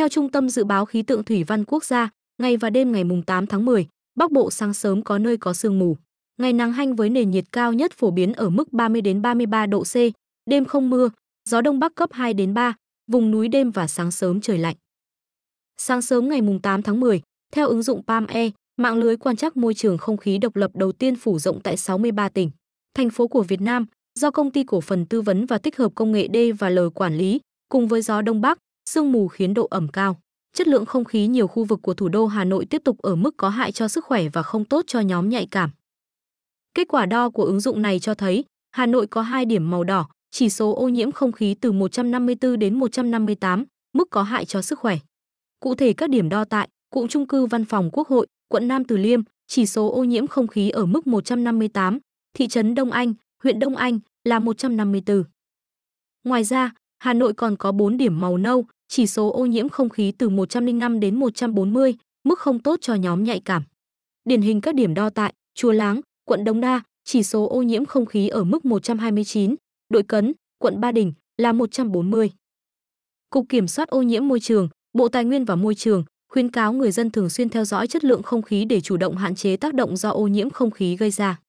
Theo Trung tâm Dự báo Khí tượng Thủy văn Quốc gia, ngày và đêm ngày 8 tháng 10, Bắc Bộ sáng sớm có nơi có sương mù. Ngày nắng hanh với nền nhiệt cao nhất phổ biến ở mức 30 đến 33 độ C, đêm không mưa, gió đông bắc cấp 2 đến 3, vùng núi đêm và sáng sớm trời lạnh. Sáng sớm ngày 8 tháng 10, theo ứng dụng Palm E, mạng lưới quan trắc môi trường không khí độc lập đầu tiên phủ rộng tại 63 tỉnh, thành phố của Việt Nam, do công ty cổ phần tư vấn và tích hợp công nghệ D và L quản lý, cùng với gió đông bắc, sương mù khiến độ ẩm cao. Chất lượng không khí nhiều khu vực của thủ đô Hà Nội tiếp tục ở mức có hại cho sức khỏe và không tốt cho nhóm nhạy cảm. Kết quả đo của ứng dụng này cho thấy, Hà Nội có hai điểm màu đỏ, chỉ số ô nhiễm không khí từ 154 đến 158, mức có hại cho sức khỏe. Cụ thể các điểm đo tại cụm trung cư Văn phòng Quốc hội, quận Nam Từ Liêm, chỉ số ô nhiễm không khí ở mức 158, thị trấn Đông Anh, huyện Đông Anh là 154. Ngoài ra, Hà Nội còn có 4 điểm màu nâu, chỉ số ô nhiễm không khí từ 105 đến 140, mức không tốt cho nhóm nhạy cảm. Điển hình các điểm đo tại Chùa Láng, quận Đống Đa, chỉ số ô nhiễm không khí ở mức 129, Đội Cấn, quận Ba Đình là 140. Cục Kiểm soát ô nhiễm môi trường, Bộ Tài nguyên và Môi trường khuyến cáo người dân thường xuyên theo dõi chất lượng không khí để chủ động hạn chế tác động do ô nhiễm không khí gây ra.